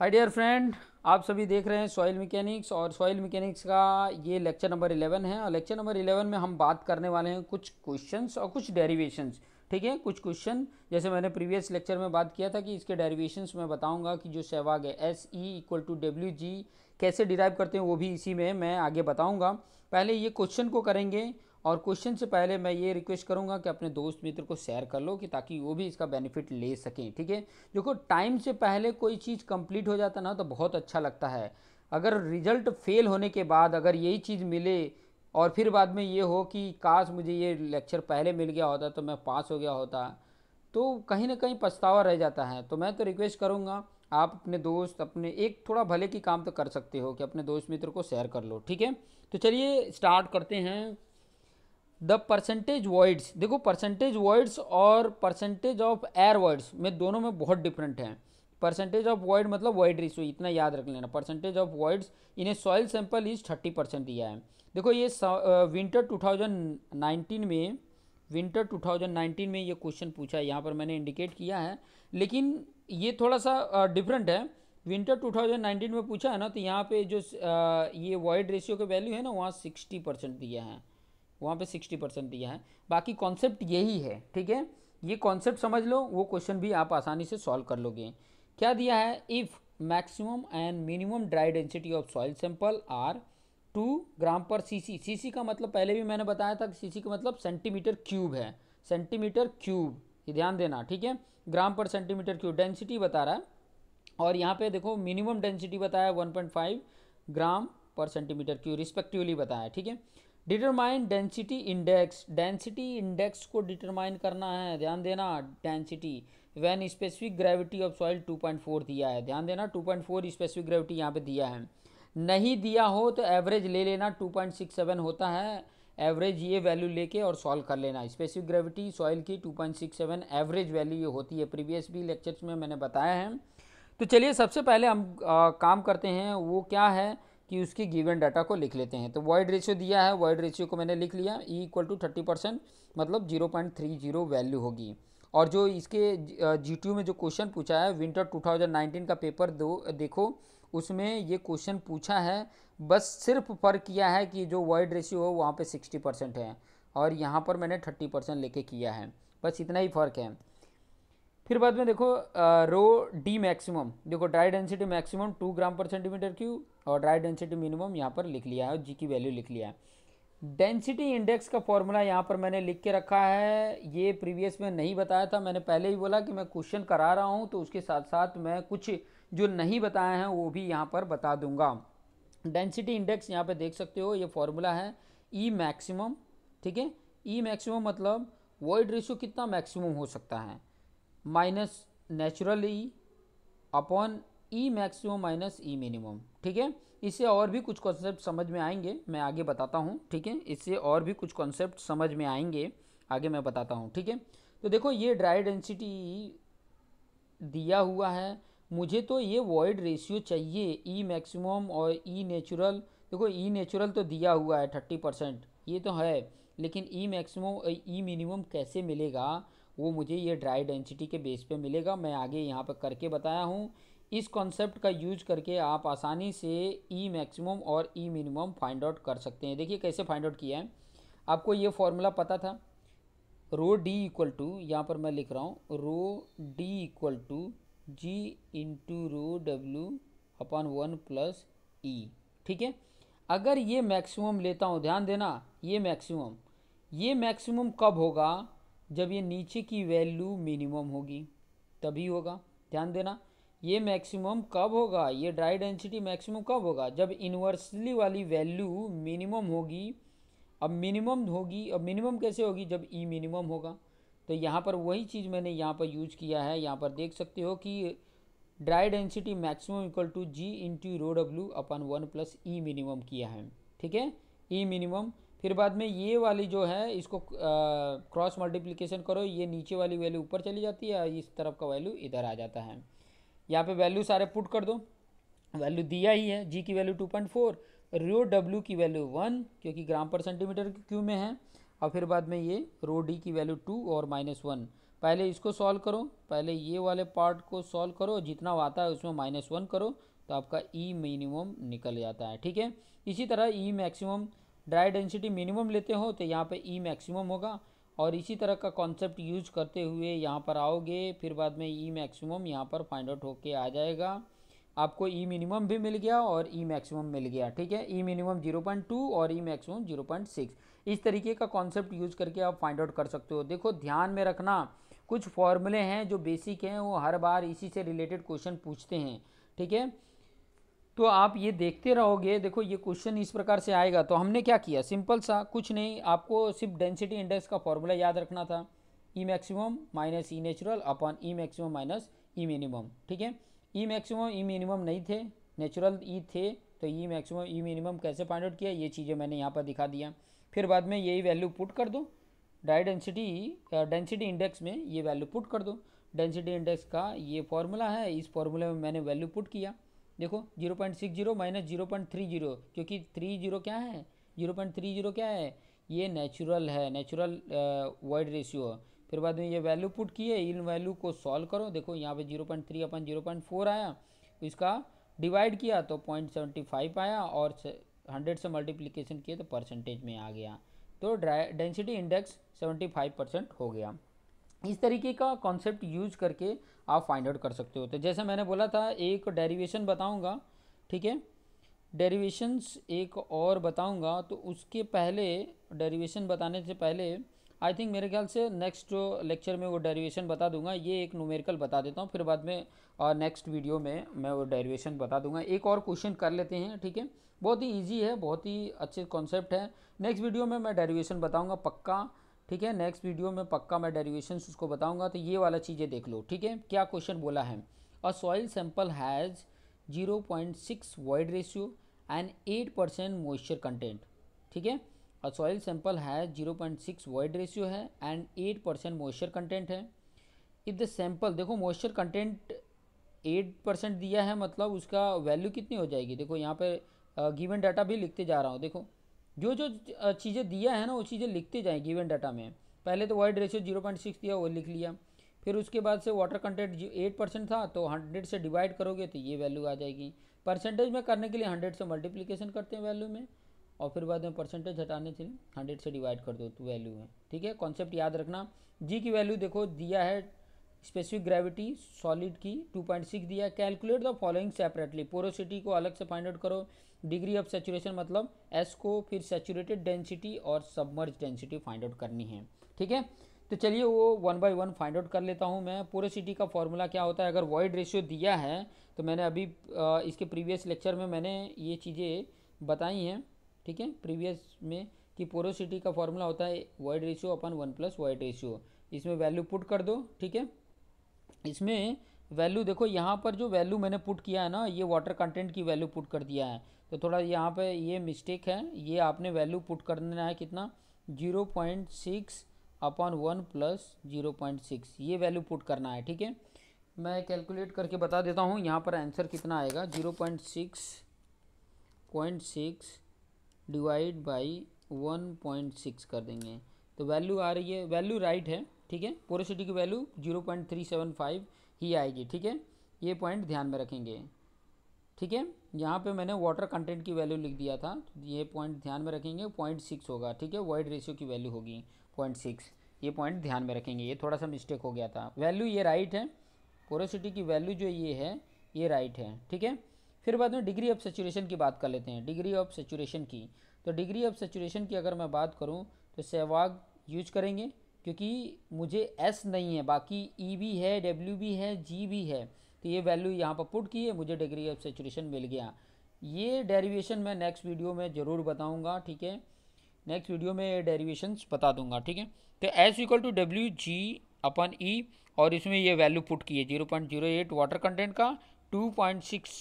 hi dear friend आप सभी देख रहे हैं सॉइल मैकेनिक्स और सॉइल मैकेनिक्स का ये लेक्चर नंबर 11 है और लेक्चर नंबर 11 में हम बात करने वाले हैं कुछ क्वेश्चंस और कुछ डेरिवेशंस ठीक है कुछ क्वेश्चन जैसे मैंने प्रीवियस लेक्चर में बात किया था कि इसके डेरिवेशंस मैं बताऊंगा कि जो सहवाग है S E equal to W G कैसे डिराइव करते हैं वो भी इसी में मैं आगे बताऊँगा पहले ये क्वेश्चन को करेंगे और क्वेश्चन से पहले मैं ये रिक्वेस्ट करूँगा कि अपने दोस्त मित्र को शेयर कर लो कि ताकि वो भी इसका बेनिफिट ले सकें ठीक है देखो टाइम से पहले कोई चीज़ कंप्लीट हो जाता ना तो बहुत अच्छा लगता है अगर रिजल्ट फेल होने के बाद अगर यही चीज़ मिले और फिर बाद में ये हो कि काश मुझे ये लेक्चर पहले मिल गया होता तो मैं पास हो गया होता तो कहीं ना कहीं पछतावा रह जाता है तो मैं तो रिक्वेस्ट करूँगा आप अपने दोस्त अपने एक थोड़ा भले की काम तो कर सकते हो कि अपने दोस्त मित्र को शेयर कर लो ठीक है तो चलिए स्टार्ट करते हैं द परसेंटेज वर्ड्स देखो परसेंटेज वर्ड्स और परसेंटेज ऑफ एयर वर्ड्स में दोनों में बहुत डिफरेंट हैं परसेंटेज ऑफ वर्ड मतलब वर्ड रेशियो इतना याद रख लेना परसेंटेज ऑफ वर्ड्स इन्हें soil sample is thirty percent दिया है देखो ये विंटर नाइनटीन में विंटर नाइनटीन में ये क्वेश्चन पूछा है यहाँ पर मैंने इंडिकेट किया है लेकिन ये थोड़ा सा डिफरेंट है विंटर 2019 में पूछा है ना तो यहाँ पे जो ये वर्ड रेशियो के वैल्यू है ना वहाँ 60 परसेंट दिया है वहाँ पे सिक्सटी परसेंट दिया है बाकी कॉन्सेप्ट यही है ठीक है ये कॉन्सेप्ट समझ लो वो क्वेश्चन भी आप आसानी से सॉल्व कर लोगे क्या दिया है if maximum and minimum dry density of soil sample are two gram per CC CC का मतलब पहले भी मैंने बताया था कि सीसी का मतलब सेंटीमीटर क्यूब है सेंटीमीटर क्यूब ये ध्यान देना ठीक है ग्राम पर सेंटीमीटर क्यूब डेंसिटी बता रहा है और यहाँ पे देखो मिनिमम डेंसिटी बताया 1.5 ग्राम पर सेंटीमीटर क्यूब रिस्पेक्टिवली बताया ठीक है determine density index density index को डिटरमाइन करना है ध्यान देना डेंसिटी वैन स्पेसिफिक ग्रेविटी ऑफ सॉइल 2.4 दिया है ध्यान देना 2.4 स्पेसिफिक ग्रेविटी यहाँ पे दिया है नहीं दिया हो तो एवरेज ले लेना 2.67 होता है एवरेज ये वैल्यू लेके और सॉल्व कर लेना स्पेसिफिक ग्रेविटी सॉइल की 2.67 एवरेज वैल्यू ये होती है प्रीवियस भी लेक्चर्स में मैंने बताया है तो चलिए सबसे पहले हम आ, काम करते हैं वो क्या है कि उसकी गिवन डाटा को लिख लेते हैं तो वर्ड रेशियो दिया है वर्ड रेशियो को मैंने लिख लिया E equal to thirty percent मतलब zero point three zero value होगी और जो इसके जी टी यू में जो क्वेश्चन पूछा है विंटर टू थाउजेंड नाइनटीन का पेपर दो देखो उसमें ये क्वेश्चन पूछा है बस सिर्फ फ़र्क किया है कि जो वर्ड रेशियो हो वहाँ पर सिक्सटी परसेंट है और यहाँ पर मैंने थर्टी परसेंट लेके किया है बस इतना ही फ़र्क है फिर बाद में देखो रो डी मैक्सिमम देखो dry density maximum two gram पर सेंटीमीटर क्यू और ड्राई डेंसिटी मिनिमम यहाँ पर लिख लिया है और जी की वैल्यू लिख लिया है डेंसिटी इंडेक्स का फॉर्मूला यहाँ पर मैंने लिख के रखा है ये प्रीवियस में नहीं बताया था मैंने पहले ही बोला कि मैं क्वेश्चन करा रहा हूँ तो उसके साथ साथ मैं कुछ जो नहीं बताए हैं वो भी यहाँ पर बता दूंगा डेंसिटी इंडेक्स यहाँ पर देख सकते हो ये फॉर्मूला है ई e मैक्सिमम ठीक है ई e मैक्सिमम मतलब वर्ड रेशो कितना मैक्सिमम हो सकता है minus natural e upon e maximum minus e minimum ठीक है इससे और भी कुछ कॉन्सेप्ट समझ में आएंगे मैं आगे बताता हूँ ठीक है इससे और भी कुछ कॉन्सेप्ट समझ में आएंगे आगे मैं बताता हूँ ठीक है तो देखो ये ड्राई डेंसिटी दिया हुआ है मुझे तो ये वॉइड रेशियो चाहिए ई e मैक्सिमम और ई e नेचुरल देखो ई e नेचुरल तो दिया हुआ है थर्टी परसेंट ये तो है लेकिन ई मैक्सिमम और ई मिनिमम कैसे मिलेगा वो मुझे ये ड्राई डेंसिटी के बेस पे मिलेगा मैं आगे यहाँ पर करके बताया हूँ इस कॉन्सेप्ट का यूज करके आप आसानी से ई e मैक्सिमम और ई मिनिमम फाइंड आउट कर सकते हैं देखिए कैसे फाइंड आउट किया है आपको ये फॉर्मूला पता था रो डी इक्वल टू यहाँ पर मैं लिख रहा हूँ rho d equal to G into rho डब्ल्यू अपन वन प्लस ई ठीक है अगर ये मैक्सिमम लेता हूँ ध्यान देना ये मैक्सिमम ये मैक्सिमम कब होगा जब ये नीचे की वैल्यू मिनिमम होगी तभी होगा ध्यान देना ये मैक्सिमम कब होगा ये ड्राई डेंसिटी मैक्सिमम कब होगा जब इन्वर्सली वाली वैल्यू मिनिमम होगी अब मिनिमम होगी अब मिनिमम कैसे होगी जब ई e मिनिमम होगा तो यहाँ पर वही चीज़ मैंने यहाँ पर यूज़ किया है यहाँ पर देख सकते हो कि dry density maximum equal to G into rho डब्ल्यू upon one plus e minimum किया है ठीक है ई e मिनिमम फिर बाद में ये वाली जो है इसको क्रॉस मल्टीप्लिकेशन करो ये नीचे वाली वैल्यू ऊपर चली जाती है इस तरफ का वैल्यू इधर आ जाता है यहाँ पे वैल्यू सारे पुट कर दो वैल्यू दिया ही है जी की value two point four rho डब्ल्यू की वैल्यू वन क्योंकि ग्राम पर सेंटीमीटर क्यू में है और फिर बाद में ये रो डी की वैल्यू टू और माइनस वन पहले इसको सॉल्व करो पहले ये वाले पार्ट को सॉल्व करो जितना आता है उसमें माइनस वन करो तो आपका ई e मिनिमम निकल जाता है ठीक है इसी तरह e e maximum dry density minimum लेते हो तो यहाँ पे ई e मैक्सिमम होगा और इसी तरह का कॉन्सेप्ट यूज करते हुए यहाँ पर आओगे फिर बाद में ई e मैक्सिमम यहाँ पर फाइंड आउट होके आ जाएगा आपको ई e मिनिमम भी मिल गया और ई मैक्सिमम मिल गया ठीक है ई मिनिमम 0.2 और ई मैक्सिमम 0.6 इस तरीके का कॉन्सेप्ट यूज करके आप फाइंड आउट कर सकते हो देखो ध्यान में रखना कुछ फॉर्मूले हैं जो बेसिक हैं वो हर बार इसी से रिलेटेड क्वेश्चन पूछते हैं ठीक है तो आप ये देखते रहोगे देखो ये क्वेश्चन इस प्रकार से आएगा तो हमने क्या किया सिंपल सा कुछ नहीं आपको सिर्फ डेंसिटी इंडेक्स का फॉर्मूला याद रखना था e maximum minus e natural upon e maximum minus e minimum ठीक है ई मैक्सिमम ई मिनिमम नहीं थे नेचुरल ई e थे तो ई मैक्सिमम ई मिनिमम कैसे फाइंड आउट किया ये चीज़ें मैंने यहाँ पर दिखा दिया फिर बाद में यही वैल्यू पुट कर दो डाई डेंसिटी डेंसिटी इंडेक्स में ये वैल्यू पुट कर दो डेंसिटी इंडेक्स का ये फॉर्मूला है इस फॉर्मूले में मैंने वैल्यू पुट किया देखो zero point six zero minus zero point three zero क्योंकि थ्री जीरो क्या है जीरो पॉइंट थ्री जीरो क्या है ये नेचुरल है नेचुरल वर्ड रेशियो फिर बाद में ये वैल्यू पुट किए इन वैल्यू को सॉल्व करो देखो यहाँ पे zero point three upon zero point four आया इसका डिवाइड किया तो पॉइंट सेवेंटी फाइव आया और हंड्रेड से मल्टीप्लीकेशन किए तो परसेंटेज में आ गया तो density index seventy five percent हो गया इस तरीके का कॉन्सेप्ट यूज करके आप फाइंड आउट कर सकते हो तो जैसे मैंने बोला था एक डेरिवेशन बताऊँगा ठीक है डेरिवेशंस एक और बताऊँगा तो उसके पहले डेरिवेशन बताने से पहले आई थिंक मेरे ख्याल से नेक्स्ट लेक्चर में वो डेरिवेशन बता दूंगा ये एक नोमेरिकल बता देता हूँ फिर बाद में और नेक्स्ट वीडियो में मैं वो डेरिवेशन बता दूंगा एक और क्वेश्चन कर लेते हैं ठीक है बहुत ही ईजी है बहुत ही अच्छे कॉन्सेप्ट है नेक्स्ट वीडियो में मैं डेरिवेशन बताऊँगा पक्का ठीक है नेक्स्ट वीडियो में पक्का मैं डेरिवेशन उसको बताऊँगा तो ये वाला चीज़ें देख लो ठीक है क्या क्वेश्चन बोला है a soil sample has zero point six void ratio and eight percent moisture content ठीक है a soil sample has zero point six void ratio है and eight percent moisture content है इफ द सैम्पल देखो moisture content eight percent दिया है मतलब उसका value कितनी हो जाएगी देखो यहाँ पर गिवन डाटा भी लिखते जा रहा हूँ देखो जो जो चीज़ें दिया है ना वो चीज़ें लिखते जाएँ गिवन डाटा में पहले तो void ratio zero point six दिया वो लिख लिया फिर उसके बाद से वाटर कंटेंट एट परसेंट था तो हंड्रेड से डिवाइड करोगे तो ये वैल्यू आ जाएगी परसेंटेज में करने के लिए हंड्रेड से मल्टीप्लिकेशन करते हैं वैल्यू में और फिर बाद में परसेंटेज हटाने से हंड्रेड से डिवाइड कर दो तो वैल्यू है ठीक है कॉन्सेप्ट याद रखना जी की वैल्यू देखो दिया है स्पेसिफिक ग्रेविटी सॉलिड की 2.6 दिया calculate the following separately porosity को अलग से फाइंड आउट करो डिग्री ऑफ सेचुरेशन मतलब एस को फिर सेचुरेटेड डेंसिटी और सबमर्ज डेंसिटी फाइंड आउट करनी है ठीक है तो चलिए वो one by one find out कर लेता हूँ मैं पोरोसिटी का फॉर्मूला क्या होता है अगर वॉइड रेशियो दिया है तो मैंने अभी इसके प्रीवियस लेक्चर में मैंने ये चीज़ें बताई हैं ठीक है प्रीवियस में कि पोरोसिटी का फॉर्मूला होता है void ratio upon one plus void ratio इसमें वैल्यू पुट कर दो ठीक है इसमें वैल्यू देखो यहाँ पर जो वैल्यू मैंने पुट किया है ना ये वाटर कंटेंट की वैल्यू पुट कर दिया है तो थोड़ा यहाँ पे ये मिस्टेक है ये आपने वैल्यू पुट कर देना है कितना zero point six upon one plus zero point six ये वैल्यू पुट करना है ठीक है मैं कैलकुलेट करके बता देता हूँ यहाँ पर आंसर कितना आएगा zero point six point six divide by one point six कर देंगे तो वैल्यू आ रही है वैल्यू राइट है ठीक है पोरोसिटी की value zero point three seven five ही आएगी ठीक है ये पॉइंट ध्यान में रखेंगे ठीक है यहाँ पे मैंने वाटर कंटेंट की वैल्यू लिख दिया था तो ये पॉइंट ध्यान में रखेंगे पॉइंट सिक्स होगा ठीक है वाइड रेशियो की वैल्यू होगी पॉइंट सिक्स ये पॉइंट ध्यान में रखेंगे ये थोड़ा सा मिस्टेक हो गया था वैल्यू ये राइट है पोरोसिटी की वैल्यू जो ये है ये राइट है ठीक है फिर बाद में डिग्री ऑफ सेचुरेशन की बात कर लेते हैं डिग्री ऑफ सेचुरेशन की तो डिग्री ऑफ सेचुरेशन की अगर मैं बात करूँ तो सहवाग यूज करेंगे क्योंकि मुझे एस नहीं है बाकी ई e भी है डब्ल्यू भी है जी भी है तो ये वैल्यू यहाँ पर पुट किए मुझे डिग्री ऑफ सेचुरेशन मिल गया ये डेरिवेशन मैं नेक्स्ट वीडियो में ज़रूर बताऊँगा ठीक है नेक्स्ट वीडियो में ये डेरिवेशन बता दूंगा ठीक है तो S equal to W G upon e और इसमें ये वैल्यू पुट की है zero point zero eight water content का two point six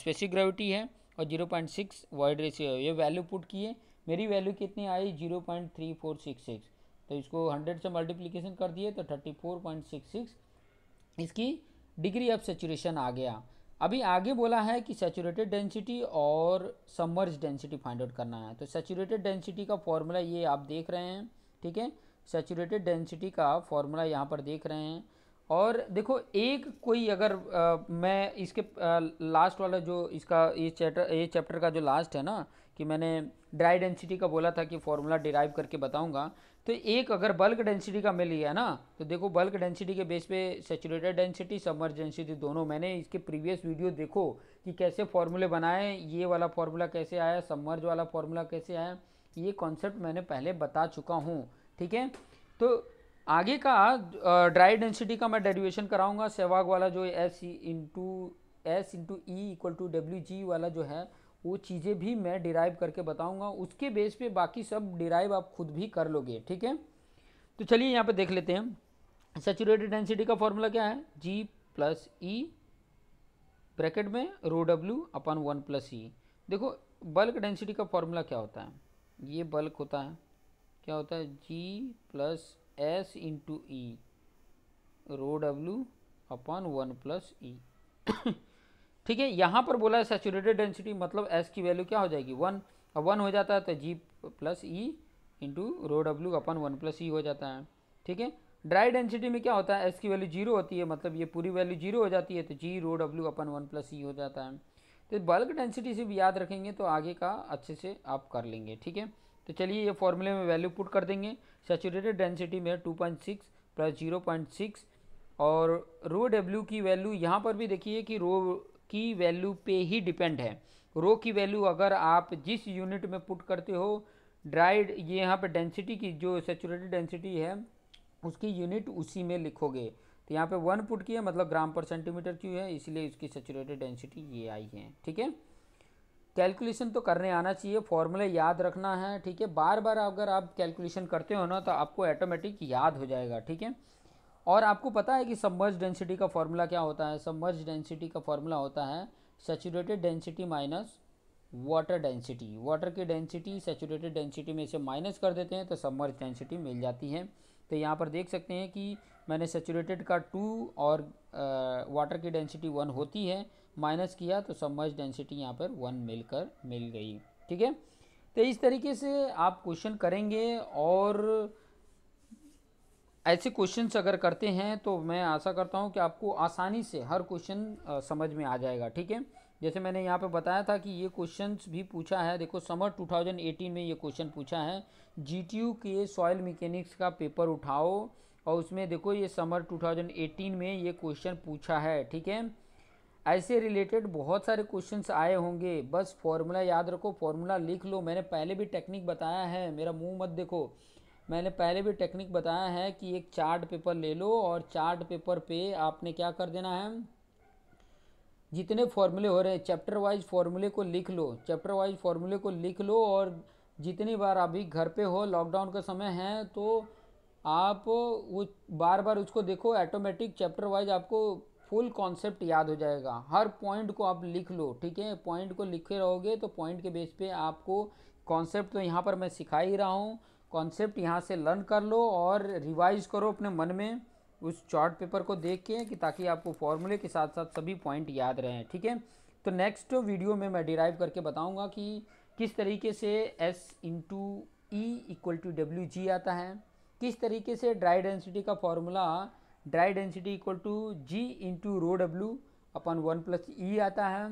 specific gravity है और zero point six void ratio ये वैल्यू पुट किए मेरी वैल्यू कितनी आई zero point three four six six तो इसको हंड्रेड से मल्टीप्लीकेशन कर दिए तो thirty four point six six इसकी डिग्री ऑफ सेचुरेशन आ गया अभी आगे बोला है कि सेचुरेटेड डेंसिटी और समर्ज डेंसिटी फाइंड आउट करना है तो सेचूरेटेड डेंसिटी का फॉर्मूला ये आप देख रहे हैं ठीक है सेचूरेटेड डेंसिटी का फॉर्मूला यहाँ पर देख रहे हैं और देखो एक कोई अगर आ, मैं इसके आ, लास्ट वाला जो इसका ये चैप्टर ये चैप्टर का जो लास्ट है ना कि मैंने ड्राई डेंसिटी का बोला था कि फॉर्मूला डिराइव करके बताऊंगा तो एक अगर बल्क डेंसिटी का मिल है ना तो देखो बल्क डेंसिटी के बेस पे सेचुरेटेड डेंसिटी सबमर्ज डेंसिटी दोनों मैंने इसके प्रीवियस वीडियो देखो कि कैसे फॉर्मूले बनाए ये वाला फार्मूला कैसे आया सबमर्ज वाला फॉर्मूला कैसे आया ये कॉन्सेप्ट मैंने पहले बता चुका हूँ ठीक है तो आगे का ड्राई डेंसिटी का मैं डेरिवेशन कराऊंगा सहवाग वाला जो S into S into e equal to W G वाला जो है वो चीज़ें भी मैं डिराइव करके बताऊंगा उसके बेस पे बाकी सब डिराइव आप खुद भी कर लोगे ठीक है तो चलिए यहाँ पे देख लेते हैं सेचुरेटेड डेंसिटी का फॉर्मूला क्या है जी प्लस ई ब्रैकेट में रो डब्ल्यू अपन वन प्लस ई देखो बल्क डेंसिटी का फॉर्मूला क्या होता है ये बल्क होता है क्या होता है G plus S into e rho डब्ल्यू अपॉन वन प्लस ई ठीक है यहाँ पर बोला है सेचूरेटेड डेंसिटी मतलब एस की वैल्यू क्या हो जाएगी वन अब वन हो जाता है तो G plus e into rho डब्ल्यू अपन वन प्लस ई हो जाता है ठीक है ड्राई डेंसिटी में क्या होता है एस की वैल्यू जीरो होती है मतलब ये पूरी वैल्यू जीरो हो जाती है तो जी रो डब्ल्यू अपन वन प्लस ई हो जाता है तो बल्क डेंसिटी से भी याद रखेंगे तो आगे का अच्छे से आप कर लेंगे ठीक है तो चलिए ये फॉर्मूले में वैल्यू पुट कर देंगे सेचुरेटेड डेंसिटी में to point six plus zero point six और रो डब्ल्यू की वैल्यू यहाँ पर भी देखिए कि रो की वैल्यू पे ही डिपेंड है रो की वैल्यू अगर आप जिस यूनिट में पुट करते हो ड्राइड ये यहाँ पे डेंसिटी की जो सेचुरेटेड डेंसिटी है उसकी यूनिट उसी में लिखोगे तो यहाँ पे वन पुट किया मतलब ग्राम पर सेंटीमीटर क्यों है इसलिए इसकी सेचुरेटेड डेंसिटी ये आई है ठीक है कैलकुलेशन तो करने आना चाहिए फॉर्मूला याद रखना है ठीक है बार बार अगर आप कैलकुलेशन करते हो ना तो आपको ऑटोमेटिक याद हो जाएगा ठीक है और आपको पता है कि सबमर्ज डेंसिटी का फॉर्मूला क्या होता है सबमर्ज डेंसिटी का फॉर्मूला होता है saturated density minus water density water की डेंसिटी सेचूरेटेड डेंसिटी में इसे माइनस कर देते हैं तो सबमर्ज डेंसिटी मिल जाती है तो यहाँ पर देख सकते हैं कि मैंने सेचूरेटेड का टू और वाटर की डेंसिटी वन होती है माइनस किया तो सबमर्ज डेंसिटी यहाँ पर वन मिलकर मिल गई ठीक है तो इस तरीके से आप क्वेश्चन करेंगे और ऐसे क्वेश्चंस अगर करते हैं तो मैं आशा करता हूँ कि आपको आसानी से हर क्वेश्चन समझ में आ जाएगा ठीक है जैसे मैंने यहाँ पे बताया था कि ये क्वेश्चंस भी पूछा है देखो समर 2018 में ये क्वेश्चन पूछा है जी के सॉयल मैकेनिक्स का पेपर उठाओ और उसमें देखो ये समर 2018 में ये क्वेश्चन पूछा है ठीक है ऐसे रिलेटेड बहुत सारे क्वेश्चंस आए होंगे बस फॉर्मूला याद रखो फॉर्मूला लिख लो मैंने पहले भी टेक्निक बताया है मेरा मुंह मत देखो मैंने पहले भी टेक्निक बताया है कि एक चार्ट पेपर ले लो और चार्ट पेपर पे आपने क्या कर देना है जितने फॉर्मूले हो रहे हैं चैप्टर वाइज फॉर्मूले को लिख लो चैप्टर वाइज फॉर्मूले को लिख लो और जितनी बार अभी घर पे हो लॉकडाउन का समय है तो आप वो बार बार उसको देखो ऐटोमेटिक चैप्टर वाइज आपको फुल कॉन्सेप्ट याद हो जाएगा हर पॉइंट को आप लिख लो ठीक है पॉइंट को लिखे रहोगे तो पॉइंट के बेस पे आपको कॉन्सेप्ट तो यहाँ पर मैं सिखा ही रहा हूँ कॉन्सेप्ट यहाँ से लर्न कर लो और रिवाइज करो अपने मन में उस चार्ट पेपर को देख के कि ताकि आपको फॉर्मूले के साथ साथ सभी पॉइंट याद रहें ठीक है तो नेक्स्ट वीडियो में मैं डिराइव करके बताऊँगा कि किस तरीके से S into e equal to W G आता है किस तरीके से ड्राई डेंसिटी का formula dry density equal to G into rho डब्ल्यू अपन वन प्लस ई आता है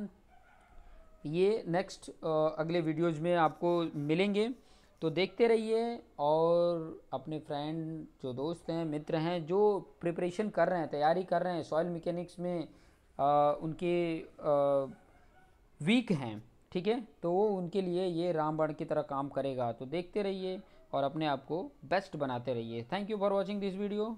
ये नेक्स्ट अगले वीडियोज़ में आपको मिलेंगे तो देखते रहिए और अपने फ्रेंड जो दोस्त हैं मित्र हैं जो प्रिपरेशन कर रहे हैं तैयारी कर रहे हैं सॉयल मैकेनिक्स में आ, उनके आ, वीक हैं ठीक है तो वो उनके लिए ये रामबाण की तरह काम करेगा तो देखते रहिए और अपने आप को बेस्ट बनाते रहिए thank you for watching this video